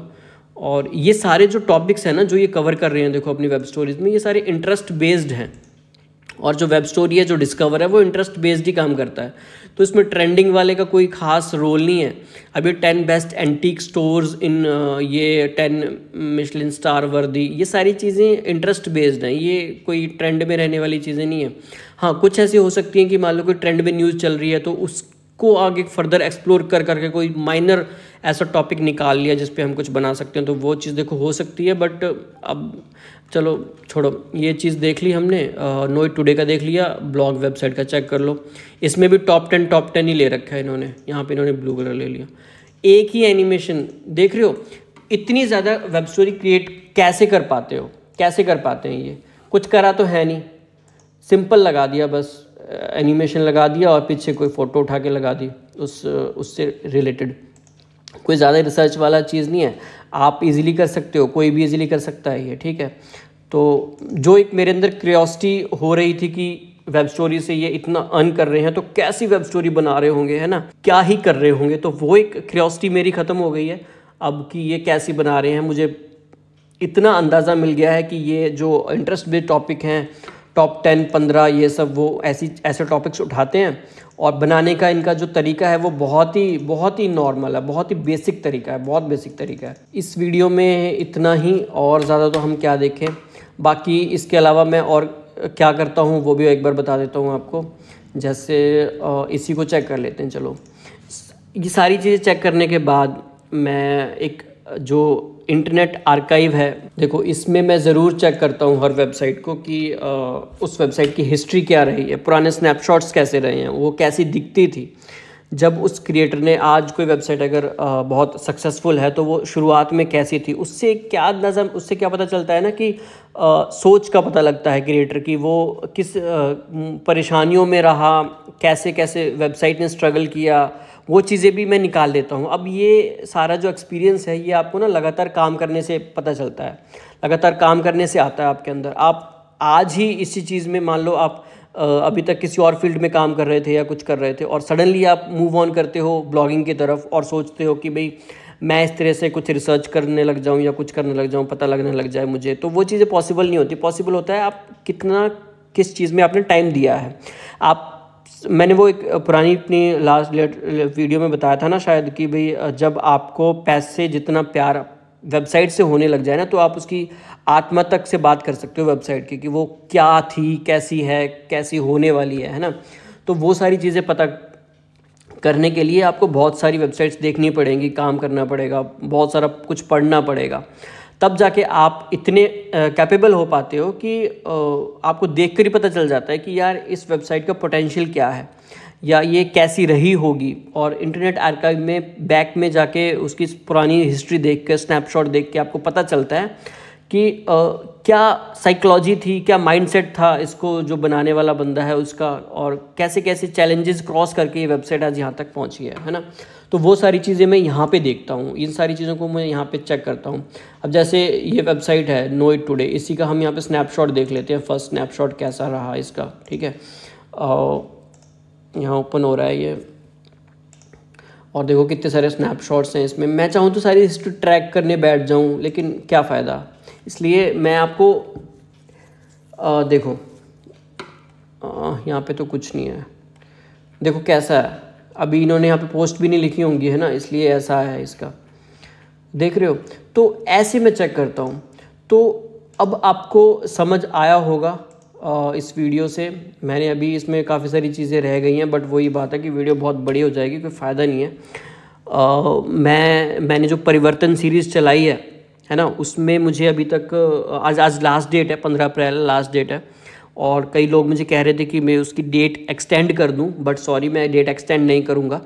और ये सारे जो टॉपिक्स हैं ना जो ये कवर कर रहे हैं देखो अपनी वेब स्टोरीज में ये सारे इंटरेस्ट बेस्ड हैं और जो वेब स्टोरी है जो डिस्कवर है वो इंटरेस्ट बेस्ड ही काम करता है तो इसमें ट्रेंडिंग वाले का कोई खास रोल नहीं है अभी ten best antique stores in ये टेन मिशलिन स्टार वर्दी ये सारी चीज़ें इंटरेस्ट बेस्ड हैं ये कोई ट्रेंड में रहने वाली चीज़ें नहीं है हाँ कुछ ऐसी हो सकती हैं कि मान लो कोई ट्रेंड में न्यूज़ चल रही है तो उस को आगे फर्दर एक्सप्लोर कर करके कोई माइनर ऐसा टॉपिक निकाल लिया जिस पे हम कुछ बना सकते हैं तो वो चीज़ देखो हो सकती है बट अब चलो छोड़ो ये चीज़ देख ली हमने नो टुडे का देख लिया ब्लॉग वेबसाइट का चेक कर लो इसमें भी टॉप टेन टॉप टेन ही ले रखा है इन्होंने यहाँ पे इन्होंने ब्लू कलर ले लिया एक ही एनिमेशन देख रहे हो इतनी ज़्यादा वेब स्टोरी क्रिएट कैसे कर पाते हो कैसे कर पाते हैं ये कुछ करा तो है नहीं सिंपल लगा दिया बस एनिमेशन लगा दिया और पीछे कोई फ़ोटो उठा के लगा दी उस उससे रिलेटेड कोई ज़्यादा रिसर्च वाला चीज़ नहीं है आप इजीली कर सकते हो कोई भी इजीली कर सकता है ये ठीक है तो जो एक मेरे अंदर क्रियोसिटी हो रही थी कि वेब स्टोरी से ये इतना अर्न कर रहे हैं तो कैसी वेब स्टोरी बना रहे होंगे है ना क्या ही कर रहे होंगे तो वो एक क्रियोसिटी मेरी ख़त्म हो गई है अब कि ये कैसी बना रहे हैं मुझे इतना अंदाज़ा मिल गया है कि ये जो इंटरेस्ट बेस्ड टॉपिक हैं टॉप टेन पंद्रह ये सब वो ऐसी ऐसे टॉपिक्स उठाते हैं और बनाने का इनका जो तरीका है वो बहुत ही बहुत ही नॉर्मल है बहुत ही बेसिक तरीका है बहुत बेसिक तरीका है इस वीडियो में इतना ही और ज़्यादा तो हम क्या देखें बाकी इसके अलावा मैं और क्या करता हूँ वो भी एक बार बता देता हूँ आपको जैसे इसी को चेक कर लेते हैं चलो ये सारी चीज़ें चेक करने के बाद मैं एक जो इंटरनेट आर्काइव है देखो इसमें मैं ज़रूर चेक करता हूँ हर वेबसाइट को कि आ, उस वेबसाइट की हिस्ट्री क्या रही है पुराने स्नैपशॉट्स कैसे रहे हैं वो कैसी दिखती थी जब उस क्रिएटर ने आज कोई वेबसाइट अगर आ, बहुत सक्सेसफुल है तो वो शुरुआत में कैसी थी उससे क्या नजर उससे क्या पता चलता है ना कि आ, सोच का पता लगता है क्रिएटर की वो किस परेशानियों में रहा कैसे कैसे वेबसाइट ने स्ट्रगल किया वो चीज़ें भी मैं निकाल देता हूँ अब ये सारा जो एक्सपीरियंस है ये आपको ना लगातार काम करने से पता चलता है लगातार काम करने से आता है आपके अंदर आप आज ही इसी चीज़ में मान लो आप अभी तक किसी और फील्ड में काम कर रहे थे या कुछ कर रहे थे और सडनली आप मूव ऑन करते हो ब्लॉगिंग की तरफ और सोचते हो कि भाई मैं इस तरह से कुछ रिसर्च करने लग जाऊँ या कुछ करने लग जाऊँ पता लगने लग जाए मुझे तो वो चीज़ें पॉसिबल नहीं होती पॉसिबल होता है आप कितना किस चीज़ में आपने टाइम दिया है आप मैंने वो एक पुरानी अपनी लास्ट वीडियो में बताया था ना शायद कि भाई जब आपको पैसे जितना प्यार वेबसाइट से होने लग जाए ना तो आप उसकी आत्मा तक से बात कर सकते हो वेबसाइट की कि वो क्या थी कैसी है कैसी होने वाली है है ना तो वो सारी चीज़ें पता करने के लिए आपको बहुत सारी वेबसाइट्स देखनी पड़ेंगी काम करना पड़ेगा बहुत सारा कुछ पढ़ना पड़ेगा तब जाके आप इतने कैपेबल हो पाते हो कि आपको देख कर ही पता चल जाता है कि यार इस वेबसाइट का पोटेंशियल क्या है या ये कैसी रही होगी और इंटरनेट आर्काइव में बैक में जाके उसकी पुरानी हिस्ट्री देख कर स्नैपशॉट देख के आपको पता चलता है कि आ, क्या साइकोलॉजी थी क्या माइंडसेट था इसको जो बनाने वाला बंदा है उसका और कैसे कैसे चैलेंजेस क्रॉस करके ये वेबसाइट आज यहाँ तक पहुँची है है ना तो वो सारी चीज़ें मैं यहाँ पे देखता हूँ इन सारी चीज़ों को मैं यहाँ पे चेक करता हूँ अब जैसे ये वेबसाइट है नो इट टूडे इसी का हम यहाँ पे स्नैपशॉट देख लेते हैं फर्स्ट स्नैपशॉट कैसा रहा इसका ठीक है यहाँ ओपन हो रहा है ये और देखो कितने सारे स्नैपशॉट्स हैं इसमें मैं चाहूँ तो सारी हिस्ट्री ट्रैक करने बैठ जाऊँ लेकिन क्या फ़ायदा इसलिए मैं आपको आ, देखो यहाँ पे तो कुछ नहीं है देखो कैसा है अभी इन्होंने यहाँ पे पोस्ट भी नहीं लिखी होंगी है ना इसलिए ऐसा है इसका देख रहे हो तो ऐसे मैं चेक करता हूँ तो अब आपको समझ आया होगा इस वीडियो से मैंने अभी इसमें काफ़ी सारी चीज़ें रह गई हैं बट वही बात है कि वीडियो बहुत बड़ी हो जाएगी कोई फ़ायदा नहीं है आ, मैं मैंने जो परिवर्तन सीरीज़ चलाई है है ना उसमें मुझे अभी तक आज आज लास्ट डेट है पंद्रह अप्रैल लास्ट डेट है और कई लोग मुझे कह रहे थे कि मैं उसकी डेट एक्सटेंड कर दूं बट सॉरी मैं डेट एक्सटेंड नहीं करूंगा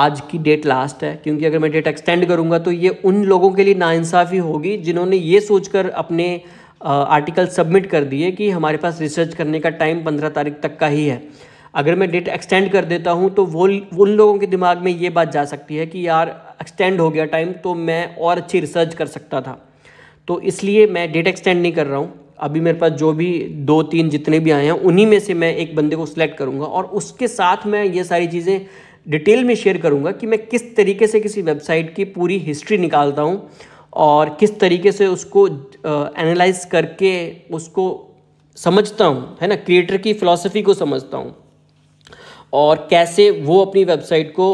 आज की डेट लास्ट है क्योंकि अगर मैं डेट एक्सटेंड करूंगा तो ये उन लोगों के लिए नाइंसाफ़ी होगी जिन्होंने ये सोचकर अपने आर्टिकल सबमिट कर दिए कि हमारे पास रिसर्च करने का टाइम पंद्रह तारीख तक का ही है अगर मैं डेट एक्सटेंड कर देता हूँ तो वो उन लोगों के दिमाग में ये बात जा सकती है कि यार एक्सटेंड हो गया टाइम तो मैं और अच्छी रिसर्च कर सकता था तो इसलिए मैं डेट एक्सटेंड नहीं कर रहा हूँ अभी मेरे पास जो भी दो तीन जितने भी आए हैं उन्हीं में से मैं एक बंदे को सिलेक्ट करूँगा और उसके साथ मैं ये सारी चीज़ें डिटेल में शेयर करूँगा कि मैं किस तरीके से किसी वेबसाइट की पूरी हिस्ट्री निकालता हूँ और किस तरीके से उसको एनालाइज करके उसको समझता हूँ है ना क्रिएटर की फ़िलासफ़ी को समझता हूँ और कैसे वो अपनी वेबसाइट को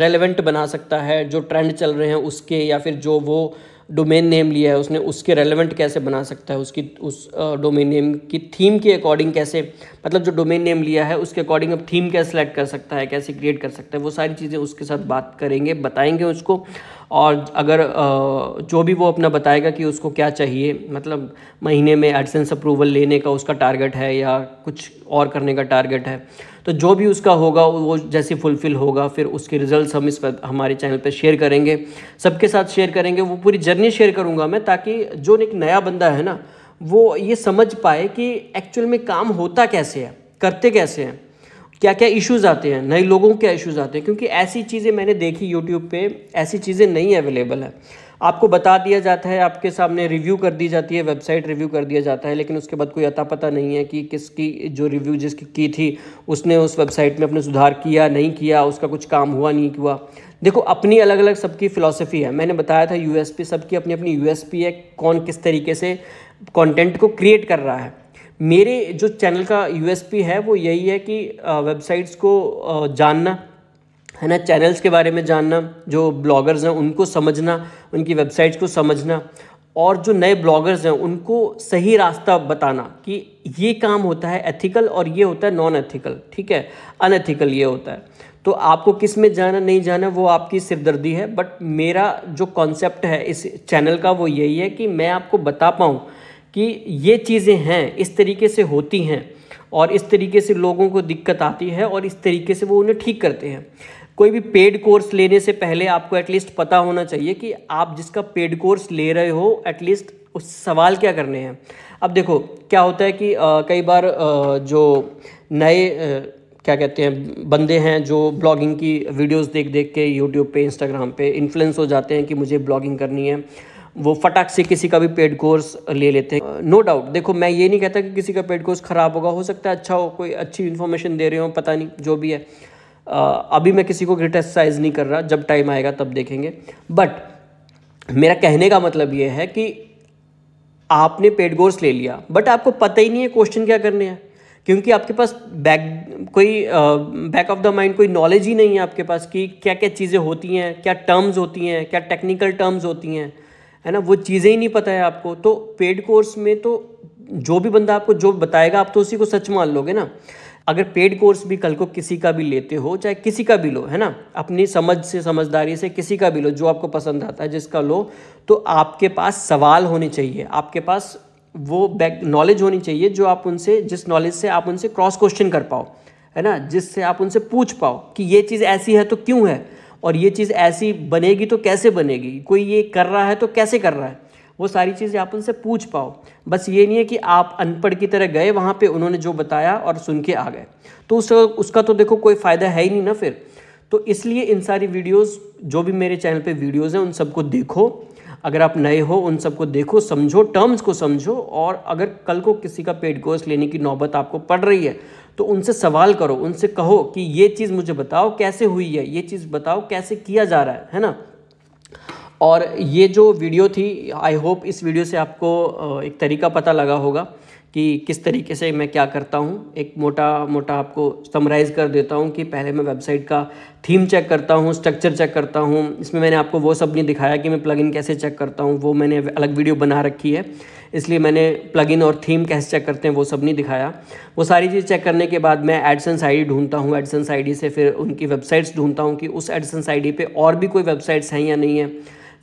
रेलेवेंट बना सकता है जो ट्रेंड चल रहे हैं उसके या फिर जो वो डोमेन नेम लिया है उसने उसके रेलेवेंट कैसे बना सकता है उसकी उस डोमेन नेम की थीम के अकॉर्डिंग कैसे मतलब जो डोमेन नेम लिया है उसके अकॉर्डिंग अब थीम कैसे सेलेक्ट कर सकता है कैसे क्रिएट कर सकता है वो सारी चीज़ें उसके साथ बात करेंगे बताएंगे उसको और अगर जो भी वो अपना बताएगा कि उसको क्या चाहिए मतलब महीने में एडसेंस अप्रूवल लेने का उसका टारगेट है या कुछ और करने का टारगेट है तो जो भी उसका होगा वो जैसे फुलफ़िल होगा फिर उसके रिजल्ट हम इस पर हमारे चैनल पर शेयर करेंगे सबके साथ शेयर करेंगे वो पूरी जर्नी शेयर करूँगा मैं ताकि जो एक नया बंदा है ना वो ये समझ पाए कि एक्चुअल में काम होता कैसे है करते कैसे हैं क्या क्या इश्यूज़ आते हैं नए लोगों के क्या इश्यूज़ आते हैं क्योंकि ऐसी चीज़ें मैंने देखी यूट्यूब पे ऐसी चीज़ें नहीं अवेलेबल है आपको बता दिया जाता है आपके सामने रिव्यू कर दी जाती है वेबसाइट रिव्यू कर दिया जाता है लेकिन उसके बाद कोई अता पता नहीं है कि किसकी जो रिव्यू जिसकी की थी उसने उस वेबसाइट में अपने सुधार किया नहीं किया उसका कुछ काम हुआ नहीं हुआ देखो अपनी अलग अलग सबकी फ़िलासफ़ी है मैंने बताया था यू सबकी अपनी अपनी यू है कौन किस तरीके से कॉन्टेंट को क्रिएट कर रहा है मेरे जो चैनल का यू है वो यही है कि वेबसाइट्स को जानना है ना चैनल्स के बारे में जानना जो ब्लॉगर्स हैं उनको समझना उनकी वेबसाइट्स को समझना और जो नए ब्लॉगर्स हैं उनको सही रास्ता बताना कि ये काम होता है एथिकल और ये होता है नॉन एथिकल ठीक है अनएथिकल ये होता है तो आपको किस में जाना नहीं जाना वो आपकी सिरदर्दी है बट मेरा जो कॉन्सेप्ट है इस चैनल का वो यही है कि मैं आपको बता पाऊँ कि ये चीज़ें हैं इस तरीके से होती हैं और इस तरीके से लोगों को दिक्कत आती है और इस तरीके से वो उन्हें ठीक करते हैं कोई भी पेड कोर्स लेने से पहले आपको एटलीस्ट पता होना चाहिए कि आप जिसका पेड कोर्स ले रहे हो एटलीस्ट उस सवाल क्या करने हैं अब देखो क्या होता है कि आ, कई बार आ, जो नए आ, क्या कहते हैं बंदे हैं जो ब्लॉगिंग की वीडियोस देख देख के यूट्यूब पे इंस्टाग्राम पे इन्फ्लुएंस हो जाते हैं कि मुझे ब्लॉगिंग करनी है वो फटाक से किसी का भी पेड कोर्स ले लेते हैं नो डाउट देखो मैं ये नहीं कहता कि किसी का पेड कोर्स ख़राब होगा हो सकता है अच्छा हो कोई अच्छी इन्फॉर्मेशन दे रहे हो पता नहीं जो भी है अभी मैं किसी को क्रिटिसाइज़ नहीं कर रहा जब टाइम आएगा तब देखेंगे बट मेरा कहने का मतलब ये है कि आपने पेड कोर्स ले लिया बट आपको पता ही नहीं है क्वेश्चन क्या करने हैं क्योंकि आपके पास बैक कोई बैक ऑफ द माइंड कोई नॉलेज ही नहीं है आपके पास कि क्या क्या चीज़ें होती हैं क्या टर्म्स होती हैं क्या टेक्निकल टर्म्स होती हैं है ना वो चीज़ें ही नहीं पता है आपको तो पेड कोर्स में तो जो भी बंदा आपको जो बताएगा आप तो उसी को सच मान लोगे ना अगर पेड कोर्स भी कल को किसी का भी लेते हो चाहे किसी का भी लो है ना अपनी समझ से समझदारी से किसी का भी लो जो आपको पसंद आता है जिसका लो तो आपके पास सवाल होने चाहिए आपके पास वो बैक नॉलेज होनी चाहिए जो आप उनसे जिस नॉलेज से आप उनसे क्रॉस क्वेश्चन कर पाओ है ना जिससे आप उनसे पूछ पाओ कि ये चीज़ ऐसी है तो क्यों है और ये चीज़ ऐसी बनेगी तो कैसे बनेगी कोई ये कर रहा है तो कैसे कर रहा है वो सारी चीज़ें आप उनसे पूछ पाओ बस ये नहीं है कि आप अनपढ़ की तरह गए वहाँ पे उन्होंने जो बताया और सुन के आ गए तो उस उसका तो देखो कोई फ़ायदा है ही नहीं ना फिर तो इसलिए इन सारी वीडियोस जो भी मेरे चैनल पे वीडियोस हैं उन सबको देखो अगर आप नए हो उन सबको देखो समझो टर्म्स को समझो और अगर कल को किसी का पेड कोर्स लेने की नौबत आपको पड़ रही है तो उनसे सवाल करो उनसे कहो कि ये चीज़ मुझे बताओ कैसे हुई है ये चीज़ बताओ कैसे किया जा रहा है है ना और ये जो वीडियो थी आई होप इस वीडियो से आपको एक तरीका पता लगा होगा कि किस तरीके से मैं क्या करता हूँ एक मोटा मोटा आपको समराइज़ कर देता हूँ कि पहले मैं वेबसाइट का थीम चेक करता हूँ स्ट्रक्चर चेक करता हूँ इसमें मैंने आपको वो सब नहीं दिखाया कि मैं प्लगइन कैसे चेक करता हूँ वो मैंने अलग वीडियो बना रखी है इसलिए मैंने प्लगइन और थीम कैसे चेक करते हैं वो सब नहीं दिखाया वो सारी चीज़ चेक करने के बाद मैं एडसेंस आई ढूंढता हूँ एडसेंस आई से फिर उनकी वेबसाइट्स ढूंढता हूँ कि उस एडसन्स आई पे और भी कोई वेबसाइट्स हैं या नहीं है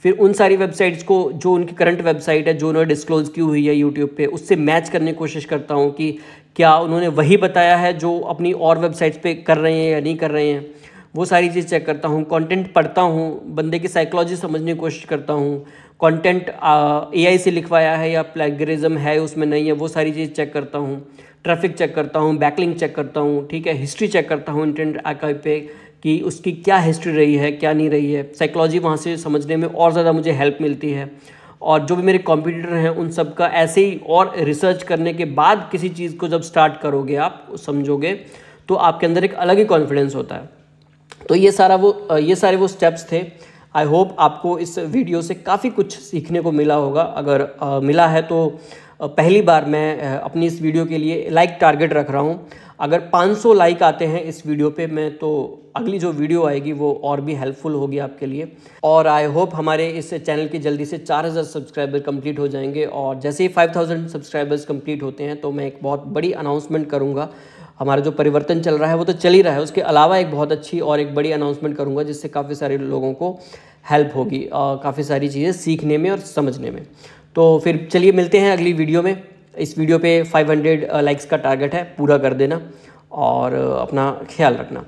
फिर उन सारी वेबसाइट्स को जो उनकी करंट वेबसाइट है जो उन्होंने डिस्क्लोज़ की हुई है यूट्यूब पे उससे मैच करने की कोशिश करता हूँ कि क्या उन्होंने वही बताया है जो अपनी और वेबसाइट्स पे कर रहे हैं या नहीं कर रहे हैं वो सारी चीज़ चेक करता हूँ कंटेंट पढ़ता हूँ बंदे की साइकोलॉजी समझने की कोशिश करता हूँ कंटेंट एआई से लिखवाया है या प्लेगरिज्म है उसमें नहीं है वो सारी चीज़ चेक करता हूँ ट्रैफिक चेक करता हूँ बैकलिंग चेक करता हूँ ठीक है हिस्ट्री चेक करता हूँ इंटरनेट आर्काइव पे कि उसकी क्या हिस्ट्री रही है क्या नहीं रही है साइकोलॉजी वहाँ से समझने में और ज़्यादा मुझे हेल्प मिलती है और जो भी मेरे कॉम्पिटिटर हैं उन सब का ऐसे ही और रिसर्च करने के बाद किसी चीज़ को जब स्टार्ट करोगे आप समझोगे तो आपके अंदर एक अलग ही कॉन्फिडेंस होता है तो ये सारा वो ये सारे वो स्टेप्स थे आई होप आपको इस वीडियो से काफ़ी कुछ सीखने को मिला होगा अगर आ, मिला है तो पहली बार मैं अपनी इस वीडियो के लिए लाइक टारगेट रख रहा हूँ अगर 500 लाइक आते हैं इस वीडियो पे मैं तो अगली जो वीडियो आएगी वो और भी हेल्पफुल होगी आपके लिए और आई होप हमारे इस चैनल के जल्दी से 4000 सब्सक्राइबर कंप्लीट हो जाएंगे और जैसे ही 5000 सब्सक्राइबर्स कंप्लीट होते हैं तो मैं एक बहुत बड़ी अनाउंसमेंट करूँगा हमारा जो परिवर्तन चल रहा है वो तो चल ही रहा है उसके अलावा एक बहुत अच्छी और एक बड़ी अनाउंसमेंट करूँगा जिससे काफ़ी सारे लोगों को हेल्प होगी काफ़ी सारी चीज़ें सीखने में और समझने में तो फिर चलिए मिलते हैं अगली वीडियो में इस वीडियो पे 500 लाइक्स का टारगेट है पूरा कर देना और अपना ख्याल रखना